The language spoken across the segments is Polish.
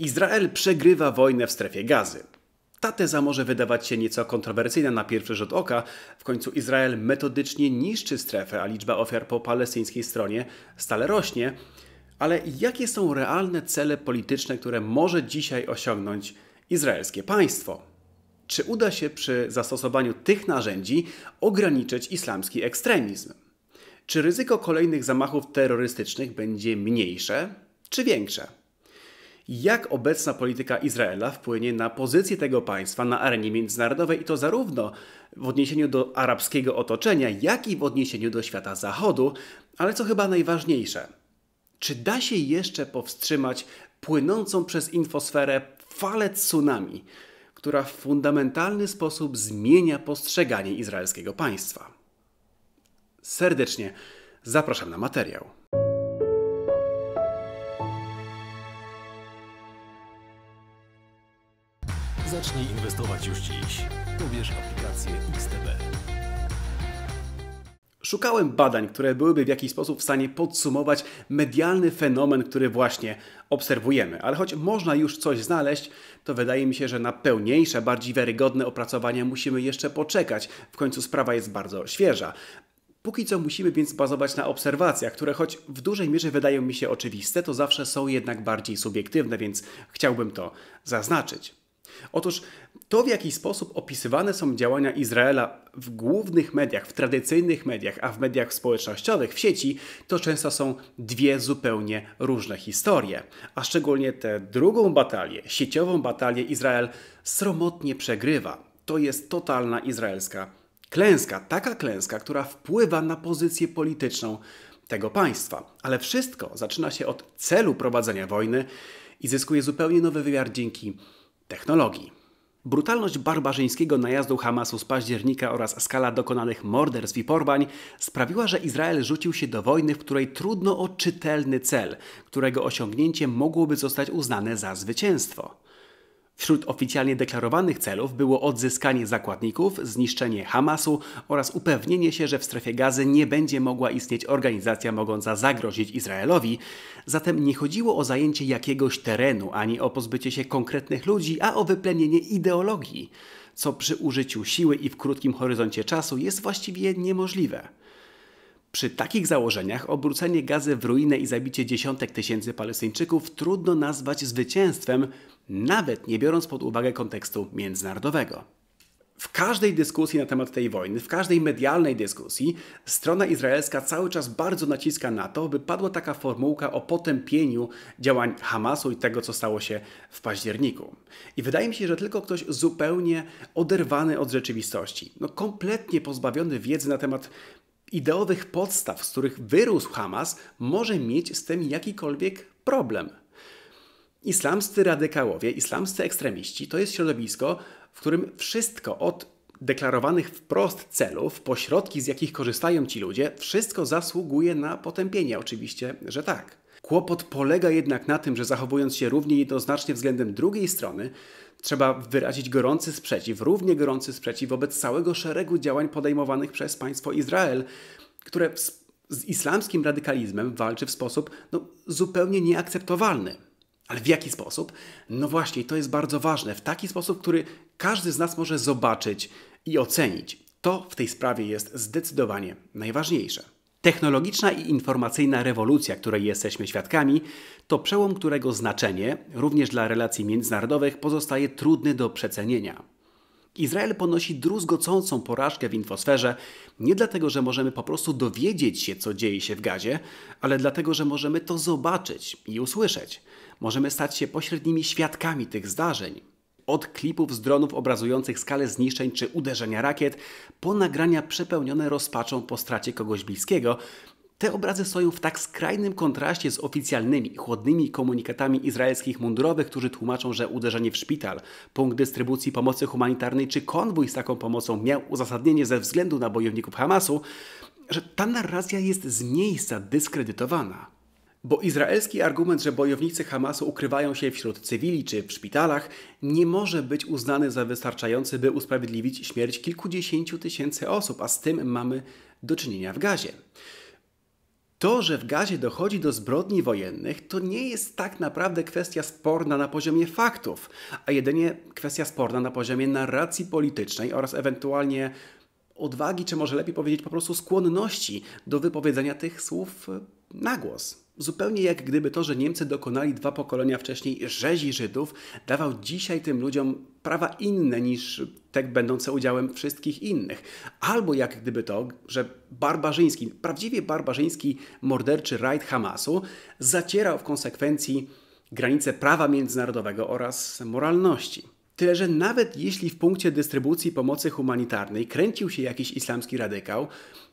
Izrael przegrywa wojnę w strefie gazy. Ta teza może wydawać się nieco kontrowersyjna na pierwszy rzut oka. W końcu Izrael metodycznie niszczy strefę, a liczba ofiar po palestyńskiej stronie stale rośnie. Ale jakie są realne cele polityczne, które może dzisiaj osiągnąć izraelskie państwo? Czy uda się przy zastosowaniu tych narzędzi ograniczyć islamski ekstremizm? Czy ryzyko kolejnych zamachów terrorystycznych będzie mniejsze czy większe? jak obecna polityka Izraela wpłynie na pozycję tego państwa na arenie międzynarodowej i to zarówno w odniesieniu do arabskiego otoczenia, jak i w odniesieniu do świata zachodu, ale co chyba najważniejsze, czy da się jeszcze powstrzymać płynącą przez infosferę falę tsunami, która w fundamentalny sposób zmienia postrzeganie izraelskiego państwa? Serdecznie zapraszam na materiał. Zacznij inwestować już dziś. Pobierz aplikację XTB. Szukałem badań, które byłyby w jakiś sposób w stanie podsumować medialny fenomen, który właśnie obserwujemy. Ale choć można już coś znaleźć, to wydaje mi się, że na pełniejsze, bardziej wiarygodne opracowania musimy jeszcze poczekać. W końcu sprawa jest bardzo świeża. Póki co musimy więc bazować na obserwacjach, które choć w dużej mierze wydają mi się oczywiste, to zawsze są jednak bardziej subiektywne, więc chciałbym to zaznaczyć. Otóż to, w jaki sposób opisywane są działania Izraela w głównych mediach, w tradycyjnych mediach, a w mediach społecznościowych, w sieci, to często są dwie zupełnie różne historie. A szczególnie tę drugą batalię, sieciową batalię Izrael sromotnie przegrywa. To jest totalna izraelska klęska, taka klęska, która wpływa na pozycję polityczną tego państwa. Ale wszystko zaczyna się od celu prowadzenia wojny i zyskuje zupełnie nowy wymiar dzięki technologii. Brutalność barbarzyńskiego najazdu Hamasu z października oraz skala dokonanych morderstw i porwań sprawiła, że Izrael rzucił się do wojny, w której trudno o czytelny cel, którego osiągnięcie mogłoby zostać uznane za zwycięstwo. Wśród oficjalnie deklarowanych celów było odzyskanie zakładników, zniszczenie Hamasu oraz upewnienie się, że w strefie gazy nie będzie mogła istnieć organizacja mogąca zagrozić Izraelowi. Zatem nie chodziło o zajęcie jakiegoś terenu, ani o pozbycie się konkretnych ludzi, a o wyplenienie ideologii, co przy użyciu siły i w krótkim horyzoncie czasu jest właściwie niemożliwe. Przy takich założeniach obrócenie gazy w ruinę i zabicie dziesiątek tysięcy Palestyńczyków trudno nazwać zwycięstwem, nawet nie biorąc pod uwagę kontekstu międzynarodowego. W każdej dyskusji na temat tej wojny, w każdej medialnej dyskusji, strona izraelska cały czas bardzo naciska na to, by padła taka formułka o potępieniu działań Hamasu i tego, co stało się w październiku. I wydaje mi się, że tylko ktoś zupełnie oderwany od rzeczywistości, no kompletnie pozbawiony wiedzy na temat ideowych podstaw, z których wyrósł Hamas, może mieć z tym jakikolwiek problem. Islamscy radykałowie, islamscy ekstremiści to jest środowisko, w którym wszystko od deklarowanych wprost celów, pośrodki, z jakich korzystają ci ludzie, wszystko zasługuje na potępienie. Oczywiście, że tak. Kłopot polega jednak na tym, że zachowując się równie jednoznacznie względem drugiej strony, trzeba wyrazić gorący sprzeciw, równie gorący sprzeciw wobec całego szeregu działań podejmowanych przez państwo Izrael, które z islamskim radykalizmem walczy w sposób no, zupełnie nieakceptowalny. Ale w jaki sposób? No właśnie, to jest bardzo ważne. W taki sposób, który każdy z nas może zobaczyć i ocenić. To w tej sprawie jest zdecydowanie najważniejsze. Technologiczna i informacyjna rewolucja, której jesteśmy świadkami, to przełom, którego znaczenie, również dla relacji międzynarodowych, pozostaje trudny do przecenienia. Izrael ponosi druzgocącą porażkę w infosferze nie dlatego, że możemy po prostu dowiedzieć się, co dzieje się w gazie, ale dlatego, że możemy to zobaczyć i usłyszeć. Możemy stać się pośrednimi świadkami tych zdarzeń. Od klipów z dronów obrazujących skalę zniszczeń czy uderzenia rakiet, po nagrania przepełnione rozpaczą po stracie kogoś bliskiego, te obrazy stoją w tak skrajnym kontraście z oficjalnymi, chłodnymi komunikatami izraelskich mundurowych, którzy tłumaczą, że uderzenie w szpital, punkt dystrybucji pomocy humanitarnej czy konwój z taką pomocą miał uzasadnienie ze względu na bojowników Hamasu, że ta narracja jest z miejsca dyskredytowana. Bo izraelski argument, że bojownicy Hamasu ukrywają się wśród cywili czy w szpitalach, nie może być uznany za wystarczający, by usprawiedliwić śmierć kilkudziesięciu tysięcy osób, a z tym mamy do czynienia w gazie. To, że w gazie dochodzi do zbrodni wojennych, to nie jest tak naprawdę kwestia sporna na poziomie faktów, a jedynie kwestia sporna na poziomie narracji politycznej oraz ewentualnie odwagi, czy może lepiej powiedzieć po prostu skłonności do wypowiedzenia tych słów na głos. Zupełnie jak gdyby to, że Niemcy dokonali dwa pokolenia wcześniej rzezi Żydów, dawał dzisiaj tym ludziom prawa inne niż te będące udziałem wszystkich innych. Albo jak gdyby to, że barbarzyński, prawdziwie barbarzyński morderczy rajd Hamasu zacierał w konsekwencji granice prawa międzynarodowego oraz moralności. Tyle, że nawet jeśli w punkcie dystrybucji pomocy humanitarnej kręcił się jakiś islamski radykał,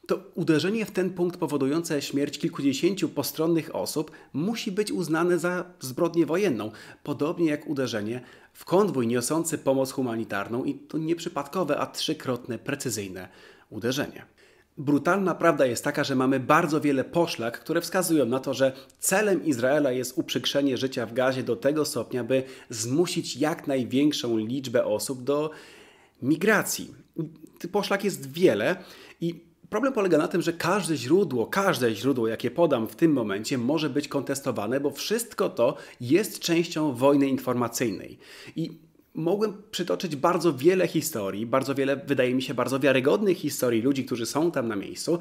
to uderzenie w ten punkt powodujące śmierć kilkudziesięciu postronnych osób musi być uznane za zbrodnię wojenną, podobnie jak uderzenie w konwój niosący pomoc humanitarną i to nieprzypadkowe, a trzykrotne precyzyjne uderzenie. Brutalna prawda jest taka, że mamy bardzo wiele poszlak, które wskazują na to, że celem Izraela jest uprzykrzenie życia w gazie do tego stopnia, by zmusić jak największą liczbę osób do migracji. Tych poszlak jest wiele i Problem polega na tym, że każde źródło, każde źródło, jakie podam w tym momencie, może być kontestowane, bo wszystko to jest częścią wojny informacyjnej. I mogłem przytoczyć bardzo wiele historii, bardzo wiele, wydaje mi się, bardzo wiarygodnych historii ludzi, którzy są tam na miejscu,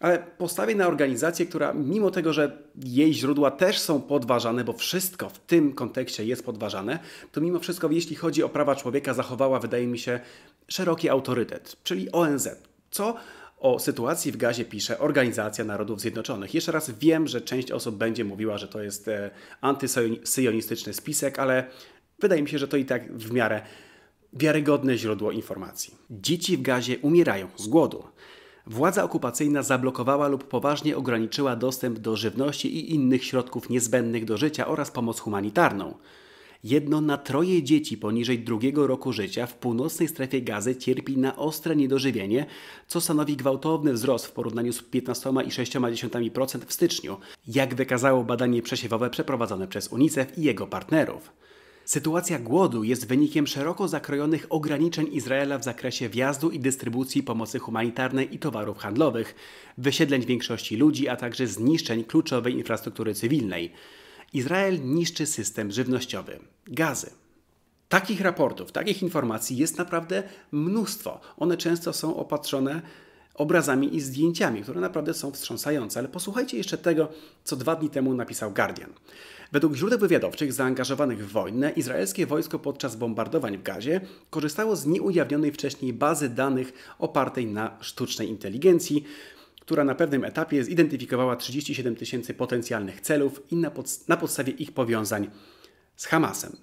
ale postawię na organizację, która mimo tego, że jej źródła też są podważane, bo wszystko w tym kontekście jest podważane, to mimo wszystko, jeśli chodzi o prawa człowieka, zachowała, wydaje mi się, szeroki autorytet, czyli ONZ. Co o sytuacji w gazie pisze Organizacja Narodów Zjednoczonych. Jeszcze raz wiem, że część osób będzie mówiła, że to jest e, antysyjonistyczny spisek, ale wydaje mi się, że to i tak w miarę wiarygodne źródło informacji. Dzieci w gazie umierają z głodu. Władza okupacyjna zablokowała lub poważnie ograniczyła dostęp do żywności i innych środków niezbędnych do życia oraz pomoc humanitarną. Jedno na troje dzieci poniżej drugiego roku życia w północnej strefie gazy cierpi na ostre niedożywienie, co stanowi gwałtowny wzrost w porównaniu z 15,6% w styczniu, jak wykazało badanie przesiewowe przeprowadzone przez UNICEF i jego partnerów. Sytuacja głodu jest wynikiem szeroko zakrojonych ograniczeń Izraela w zakresie wjazdu i dystrybucji pomocy humanitarnej i towarów handlowych, wysiedleń większości ludzi, a także zniszczeń kluczowej infrastruktury cywilnej. Izrael niszczy system żywnościowy gazy. Takich raportów, takich informacji jest naprawdę mnóstwo. One często są opatrzone obrazami i zdjęciami, które naprawdę są wstrząsające, ale posłuchajcie jeszcze tego, co dwa dni temu napisał Guardian. Według źródeł wywiadowczych zaangażowanych w wojnę, izraelskie wojsko podczas bombardowań w Gazie korzystało z nieujawnionej wcześniej bazy danych opartej na sztucznej inteligencji, która na pewnym etapie zidentyfikowała 37 tysięcy potencjalnych celów i na, na podstawie ich powiązań z Hamasem.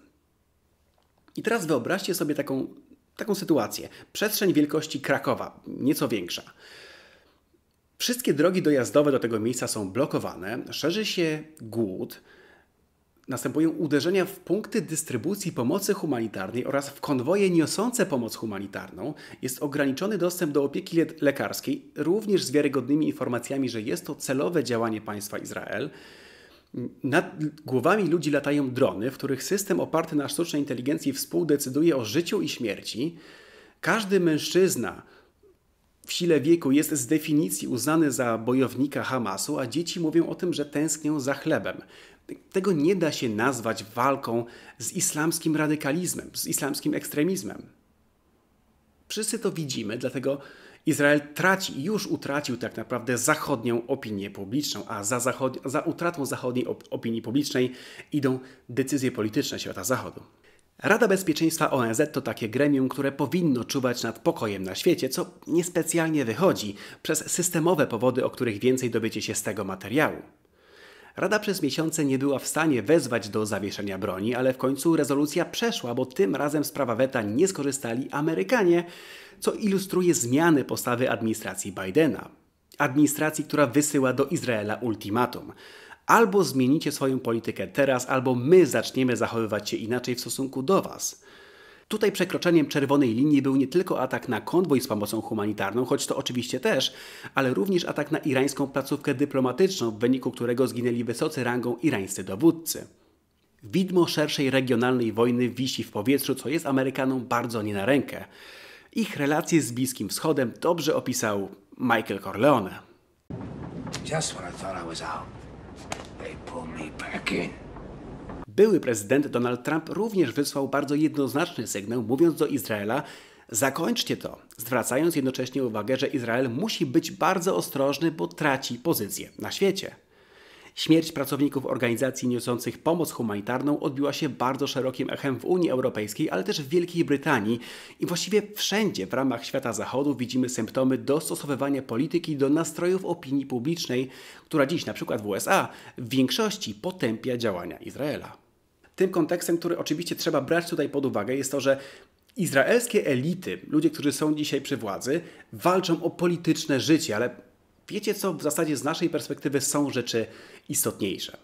I teraz wyobraźcie sobie taką, taką sytuację. Przestrzeń wielkości Krakowa, nieco większa. Wszystkie drogi dojazdowe do tego miejsca są blokowane, szerzy się głód, następują uderzenia w punkty dystrybucji pomocy humanitarnej oraz w konwoje niosące pomoc humanitarną, jest ograniczony dostęp do opieki lekarskiej, również z wiarygodnymi informacjami, że jest to celowe działanie państwa Izrael. Nad głowami ludzi latają drony, w których system oparty na sztucznej inteligencji współdecyduje o życiu i śmierci. Każdy mężczyzna, w sile wieku jest z definicji uznany za bojownika Hamasu, a dzieci mówią o tym, że tęsknią za chlebem tego nie da się nazwać walką z islamskim radykalizmem, z islamskim ekstremizmem. Wszyscy to widzimy, dlatego Izrael traci, już utracił tak naprawdę zachodnią opinię publiczną, a za, zachod za utratą zachodniej op opinii publicznej idą decyzje polityczne świata zachodu. Rada Bezpieczeństwa ONZ to takie gremium, które powinno czuwać nad pokojem na świecie, co niespecjalnie wychodzi przez systemowe powody, o których więcej dowiecie się z tego materiału. Rada przez miesiące nie była w stanie wezwać do zawieszenia broni, ale w końcu rezolucja przeszła, bo tym razem z prawa weta nie skorzystali Amerykanie, co ilustruje zmiany postawy administracji Bidena. Administracji, która wysyła do Izraela ultimatum. Albo zmienicie swoją politykę teraz, albo my zaczniemy zachowywać się inaczej w stosunku do was. Tutaj przekroczeniem czerwonej linii był nie tylko atak na konwój z pomocą humanitarną, choć to oczywiście też, ale również atak na irańską placówkę dyplomatyczną, w wyniku którego zginęli wysocy rangą irańscy dowódcy. Widmo szerszej regionalnej wojny wisi w powietrzu, co jest Amerykanom bardzo nie na rękę. Ich relacje z Bliskim Wschodem dobrze opisał Michael Corleone. Just when I thought I was out, they pulled me back in. Były prezydent Donald Trump również wysłał bardzo jednoznaczny sygnał, mówiąc do Izraela, Zakończcie to, zwracając jednocześnie uwagę, że Izrael musi być bardzo ostrożny, bo traci pozycję na świecie. Śmierć pracowników organizacji niosących pomoc humanitarną odbiła się bardzo szerokim echem w Unii Europejskiej, ale też w Wielkiej Brytanii i właściwie wszędzie w ramach świata zachodu widzimy symptomy dostosowywania polityki do nastrojów opinii publicznej, która dziś na przykład w USA w większości potępia działania Izraela. Tym kontekstem, który oczywiście trzeba brać tutaj pod uwagę, jest to, że Izraelskie elity, ludzie, którzy są dzisiaj przy władzy, walczą o polityczne życie, ale wiecie co, w zasadzie z naszej perspektywy są rzeczy istotniejsze.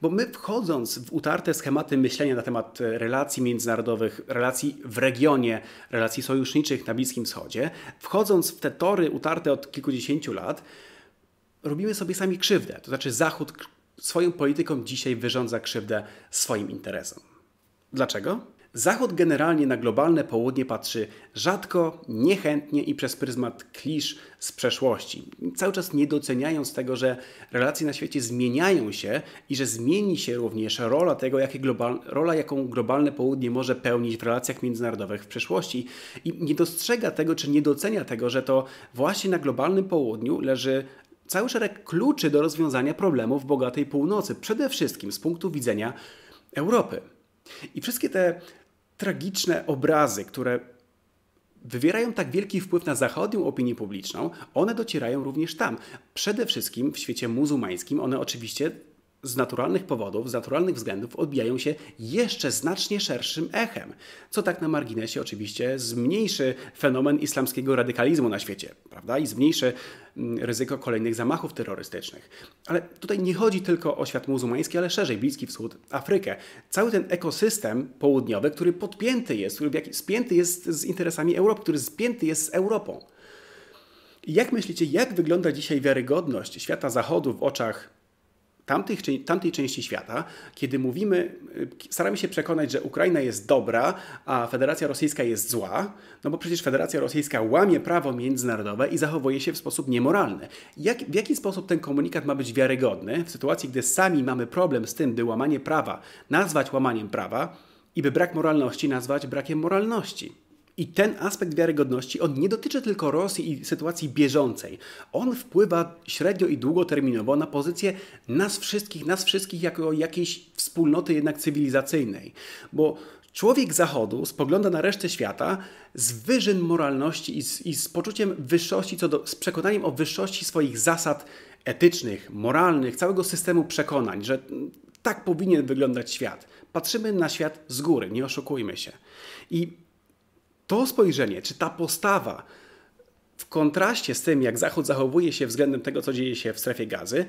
Bo my wchodząc w utarte schematy myślenia na temat e, relacji międzynarodowych, relacji w regionie, relacji sojuszniczych na Bliskim Wschodzie, wchodząc w te tory utarte od kilkudziesięciu lat, robimy sobie sami krzywdę. To znaczy Zachód swoją polityką dzisiaj wyrządza krzywdę swoim interesom. Dlaczego? Zachód generalnie na globalne południe patrzy rzadko, niechętnie i przez pryzmat klisz z przeszłości, cały czas nie doceniając tego, że relacje na świecie zmieniają się i że zmieni się również rola tego, jakie global, rola, jaką globalne południe może pełnić w relacjach międzynarodowych w przyszłości i nie dostrzega tego, czy nie docenia tego, że to właśnie na globalnym południu leży cały szereg kluczy do rozwiązania problemów bogatej północy, przede wszystkim z punktu widzenia Europy. I wszystkie te tragiczne obrazy, które wywierają tak wielki wpływ na zachodnią opinię publiczną, one docierają również tam. Przede wszystkim w świecie muzułmańskim one oczywiście z naturalnych powodów, z naturalnych względów odbijają się jeszcze znacznie szerszym echem, co tak na marginesie oczywiście zmniejszy fenomen islamskiego radykalizmu na świecie, prawda? I zmniejszy mm, ryzyko kolejnych zamachów terrorystycznych. Ale tutaj nie chodzi tylko o świat muzułmański, ale szerzej Bliski Wschód, Afrykę. Cały ten ekosystem południowy, który podpięty jest, który spięty jest z interesami Europy, który spięty jest z Europą. Jak myślicie, jak wygląda dzisiaj wiarygodność świata Zachodu w oczach tamtych, tamtej części świata, kiedy mówimy, e, staramy się przekonać, że Ukraina jest dobra, a Federacja Rosyjska jest zła, no bo przecież Federacja Rosyjska łamie prawo międzynarodowe i zachowuje się w sposób niemoralny. Jak, w jaki sposób ten komunikat ma być wiarygodny w sytuacji, gdy sami mamy problem z tym, by łamanie prawa nazwać łamaniem prawa i by brak moralności nazwać brakiem moralności? I ten aspekt wiarygodności, on nie dotyczy tylko Rosji i sytuacji bieżącej. On wpływa średnio i długoterminowo na pozycję nas wszystkich, nas wszystkich jako jakiejś wspólnoty jednak cywilizacyjnej. Bo Człowiek Zachodu spogląda na resztę świata z wyżyn moralności i z, i z, poczuciem wyższości, co do, z przekonaniem o wyższości swoich zasad etycznych, moralnych, całego systemu przekonań, że tak powinien wyglądać świat. Patrzymy na świat z góry, nie oszukujmy się. I to spojrzenie, czy ta postawa w kontraście z tym, jak Zachód zachowuje się względem tego, co dzieje się w strefie gazy,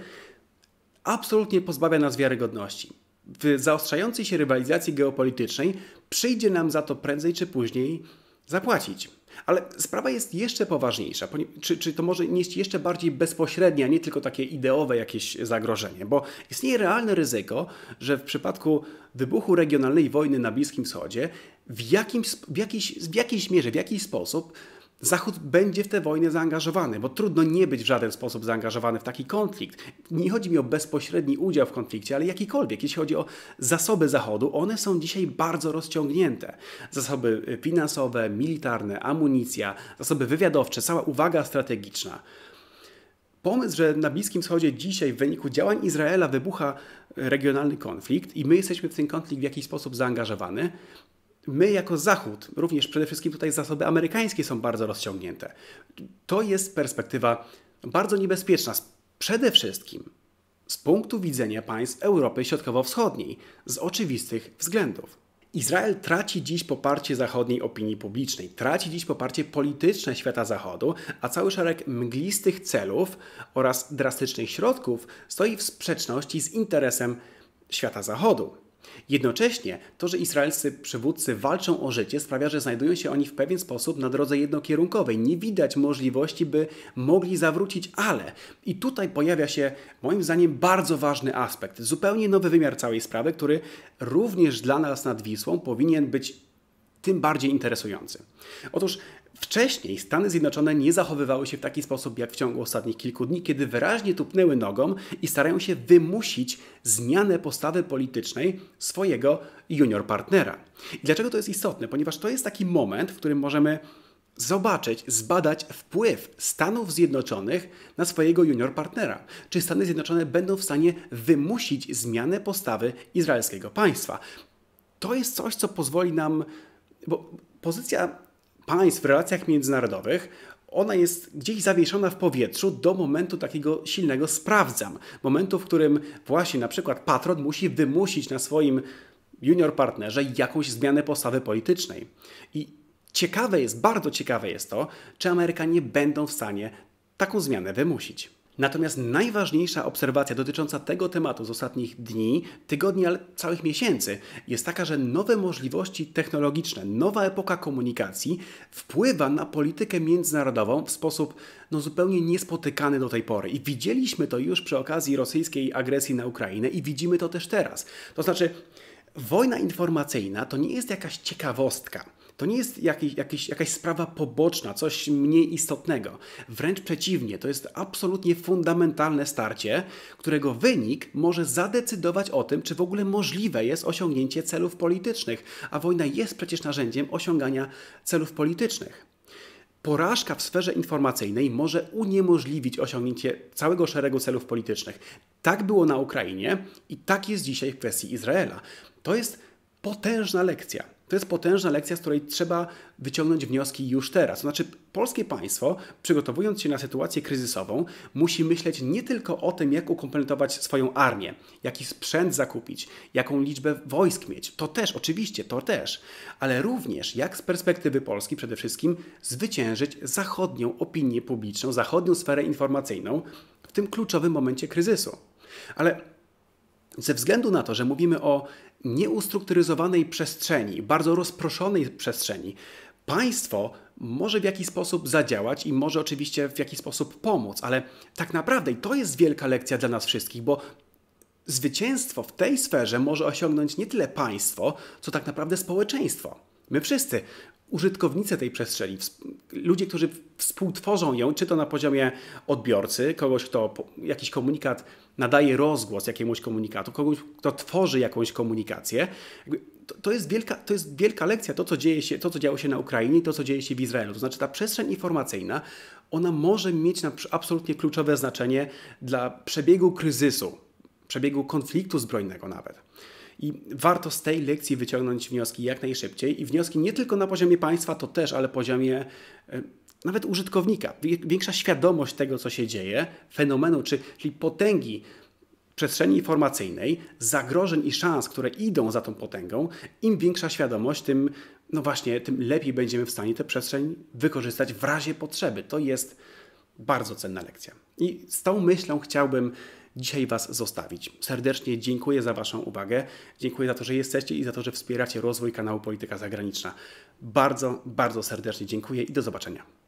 absolutnie pozbawia nas wiarygodności. W zaostrzającej się rywalizacji geopolitycznej przyjdzie nam za to prędzej czy później zapłacić. Ale sprawa jest jeszcze poważniejsza, czy, czy to może nieść jeszcze bardziej bezpośrednie, a nie tylko takie ideowe jakieś zagrożenie, bo istnieje realne ryzyko, że w przypadku wybuchu regionalnej wojny na Bliskim Wschodzie w, w, jakiejś, w jakiejś mierze, w jakiś sposób Zachód będzie w tę wojnę zaangażowany, bo trudno nie być w żaden sposób zaangażowany w taki konflikt. Nie chodzi mi o bezpośredni udział w konflikcie, ale jakikolwiek. Jeśli chodzi o zasoby Zachodu, one są dzisiaj bardzo rozciągnięte. Zasoby y, finansowe, militarne, amunicja, zasoby wywiadowcze, cała uwaga strategiczna. Pomysł, że na Bliskim Wschodzie dzisiaj w wyniku działań Izraela wybucha y, regionalny konflikt i my jesteśmy w ten konflikt w jakiś sposób zaangażowany, my jako Zachód, również przede wszystkim tutaj zasoby amerykańskie są bardzo rozciągnięte. To jest perspektywa bardzo niebezpieczna, przede wszystkim z punktu widzenia państw Europy Środkowo-Wschodniej, z oczywistych względów. Izrael traci dziś poparcie zachodniej opinii publicznej, traci dziś poparcie polityczne świata Zachodu, a cały szereg mglistych celów oraz drastycznych środków stoi w sprzeczności z interesem świata Zachodu. Jednocześnie to, że izraelscy przywódcy walczą o życie, sprawia, że znajdują się oni w pewien sposób na drodze jednokierunkowej. Nie widać możliwości, by mogli zawrócić, ale i tutaj pojawia się moim zdaniem bardzo ważny aspekt, zupełnie nowy wymiar całej sprawy, który również dla nas nad Wisłą powinien być tym bardziej interesujący. Otóż Wcześniej Stany Zjednoczone nie zachowywały się w taki sposób jak w ciągu ostatnich kilku dni, kiedy wyraźnie tupnęły nogą i starają się wymusić zmianę postawy politycznej swojego junior partnera. I dlaczego to jest istotne? Ponieważ to jest taki moment, w którym możemy zobaczyć, zbadać wpływ Stanów Zjednoczonych na swojego junior partnera. Czy Stany Zjednoczone będą w stanie wymusić zmianę postawy izraelskiego państwa? To jest coś, co pozwoli nam, bo pozycja państw w relacjach międzynarodowych ona jest gdzieś zawieszona w powietrzu do momentu takiego silnego sprawdzam. Momentu, w którym właśnie na przykład patron musi wymusić na swoim junior partnerze jakąś zmianę postawy politycznej. I ciekawe jest, bardzo ciekawe jest to, czy Amerykanie będą w stanie taką zmianę wymusić. Natomiast najważniejsza obserwacja dotycząca tego tematu z ostatnich dni, tygodni, ale całych miesięcy jest taka, że nowe możliwości technologiczne, nowa epoka komunikacji wpływa na politykę międzynarodową w sposób no, zupełnie niespotykany do tej pory. I widzieliśmy to już przy okazji rosyjskiej agresji na Ukrainę i widzimy to też teraz. To znaczy, wojna informacyjna to nie jest jakaś ciekawostka. To nie jest jakiś, jakiś, jakaś sprawa poboczna, coś mniej istotnego. Wręcz przeciwnie, to jest absolutnie fundamentalne starcie, którego wynik może zadecydować o tym, czy w ogóle możliwe jest osiągnięcie celów politycznych, a wojna jest przecież narzędziem osiągania celów politycznych. Porażka w sferze informacyjnej może uniemożliwić osiągnięcie całego szeregu celów politycznych. Tak było na Ukrainie i tak jest dzisiaj w kwestii Izraela. To jest potężna lekcja. To jest potężna lekcja, z której trzeba wyciągnąć wnioski już teraz. To znaczy, polskie państwo, przygotowując się na sytuację kryzysową, musi myśleć nie tylko o tym, jak ukompletować swoją armię, jaki sprzęt zakupić, jaką liczbę wojsk mieć. To też, oczywiście, to też, ale również jak z perspektywy Polski przede wszystkim zwyciężyć zachodnią opinię publiczną, zachodnią sferę informacyjną w tym kluczowym momencie kryzysu. Ale ze względu na to, że mówimy o nieustrukturyzowanej przestrzeni, bardzo rozproszonej przestrzeni, państwo może w jakiś sposób zadziałać i może oczywiście w jakiś sposób pomóc, ale tak naprawdę i to jest wielka lekcja dla nas wszystkich, bo zwycięstwo w tej sferze może osiągnąć nie tyle państwo, co tak naprawdę społeczeństwo. My wszyscy, użytkownicy tej przestrzeni, ludzie, którzy współtworzą ją, czy to na poziomie odbiorcy, kogoś, kto jakiś komunikat nadaje rozgłos jakiemuś komunikatu, kogoś, kto tworzy jakąś komunikację. To, to, jest wielka, to jest wielka lekcja, to co, dzieje się, to, co działo się na Ukrainie i to, co dzieje się w Izraelu. To znaczy ta przestrzeń informacyjna, ona może mieć absolutnie kluczowe znaczenie dla przebiegu kryzysu, przebiegu konfliktu zbrojnego nawet. I warto z tej lekcji wyciągnąć wnioski jak najszybciej i wnioski nie tylko na poziomie państwa, to też, ale poziomie e, nawet użytkownika. Większa świadomość tego, co się dzieje, fenomenu, czy, czyli potęgi przestrzeni informacyjnej, zagrożeń i szans, które idą za tą potęgą, im większa świadomość, tym, no właśnie, tym lepiej będziemy w stanie tę przestrzeń wykorzystać w razie potrzeby. To jest bardzo cenna lekcja. I z tą myślą chciałbym dzisiaj Was zostawić. Serdecznie dziękuję za Waszą uwagę, dziękuję za to, że jesteście i za to, że wspieracie rozwój kanału Polityka Zagraniczna. Bardzo, bardzo serdecznie dziękuję i do zobaczenia.